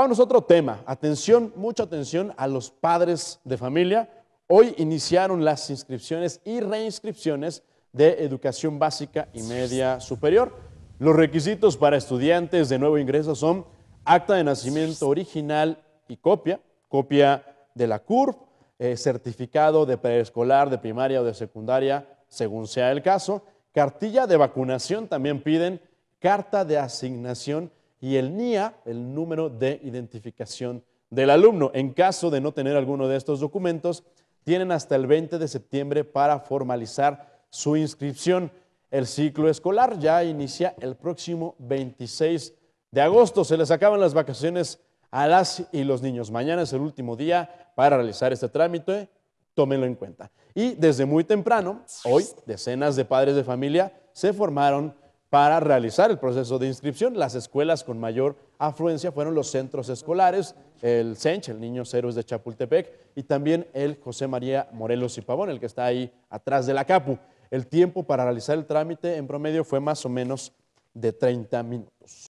Vámonos a otro tema. Atención, mucha atención a los padres de familia. Hoy iniciaron las inscripciones y reinscripciones de educación básica y media superior. Los requisitos para estudiantes de nuevo ingreso son acta de nacimiento original y copia, copia de la CURP, eh, certificado de preescolar, de primaria o de secundaria, según sea el caso, cartilla de vacunación también piden, carta de asignación y el NIA, el número de identificación del alumno. En caso de no tener alguno de estos documentos, tienen hasta el 20 de septiembre para formalizar su inscripción. El ciclo escolar ya inicia el próximo 26 de agosto. Se les acaban las vacaciones a las y los niños. Mañana es el último día para realizar este trámite. Tómenlo en cuenta. Y desde muy temprano, hoy, decenas de padres de familia se formaron para realizar el proceso de inscripción. Las escuelas con mayor afluencia fueron los centros escolares, el CENCH, el niño Héroes de Chapultepec, y también el José María Morelos y Pavón, el que está ahí atrás de la CAPU. El tiempo para realizar el trámite en promedio fue más o menos de 30 minutos.